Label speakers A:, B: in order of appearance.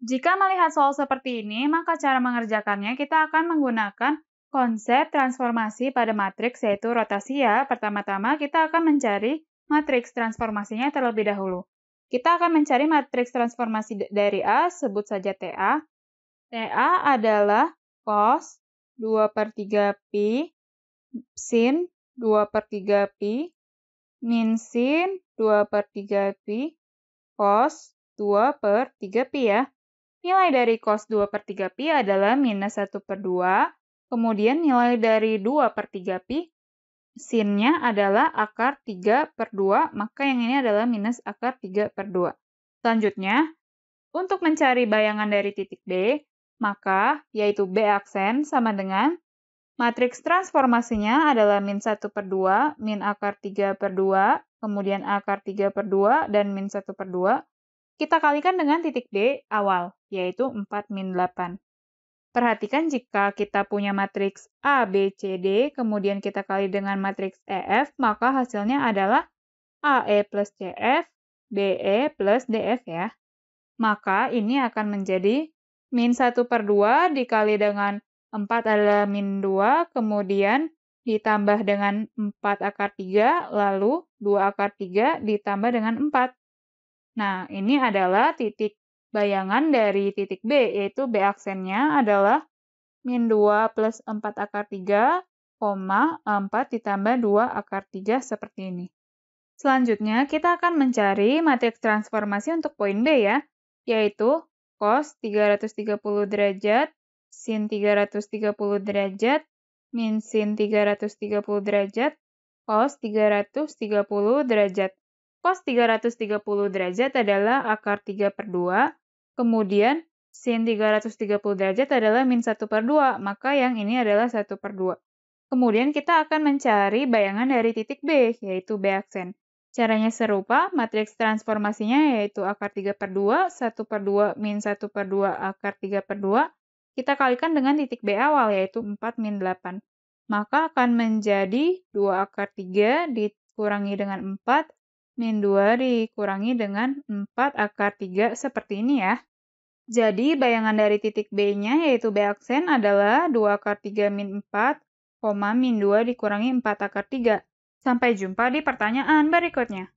A: Jika melihat soal seperti ini, maka cara mengerjakannya kita akan menggunakan konsep transformasi pada matriks yaitu rotasi ya. Pertama-tama kita akan mencari matriks transformasinya terlebih dahulu. Kita akan mencari matriks transformasi dari A, sebut saja TA. TA adalah cos 2 per 3 pi sin 2 per 3 pi min sin 2 per 3 pi cos 2 per 3 pi ya. Nilai dari cos 2 per 3 pi adalah minus 1 per 2, kemudian nilai dari 2 per 3 pi, sinnya adalah akar 3 per 2, maka yang ini adalah minus akar 3 per 2. Selanjutnya, untuk mencari bayangan dari titik B, maka yaitu B aksen sama dengan matriks transformasinya adalah min 1 per 2, min akar 3 per 2, kemudian akar 3 per 2, dan min 1 per 2, kita kalikan dengan titik D awal, yaitu 4 min 8. Perhatikan jika kita punya matriks A, B, C, D, kemudian kita kali dengan matriks EF, maka hasilnya adalah AE plus CF, BE plus DF ya. Maka ini akan menjadi min 1 per 2 dikali dengan 4 adalah min 2, kemudian ditambah dengan 4 akar 3, lalu 2 akar 3 ditambah dengan 4. Nah, ini adalah titik bayangan dari titik B, yaitu B aksennya adalah min 2 plus 4 akar 3, 4 ditambah 2 akar 3 seperti ini. Selanjutnya, kita akan mencari matriks transformasi untuk poin B ya, yaitu cos 330 derajat, sin 330 derajat, min sin 330 derajat, cos 330 derajat. Cos 330 derajat adalah akar 3 per 2, kemudian sin 330 derajat adalah min 1 per 2, maka yang ini adalah 1 per 2. Kemudian kita akan mencari bayangan dari titik B, yaitu B aksen. Caranya serupa, matriks transformasinya yaitu akar 3 per 2, 1 per 2, min 1 per 2, akar 3 per 2. Kita kalikan dengan titik B awal, yaitu 4 min 8. Maka akan menjadi 2 akar 3 dikurangi dengan 4, Min 2 dikurangi dengan 4 akar 3 seperti ini ya. Jadi bayangan dari titik B-nya yaitu B aksen adalah 2 akar 3 min 4, min 2 dikurangi 4 akar 3. Sampai jumpa di pertanyaan berikutnya.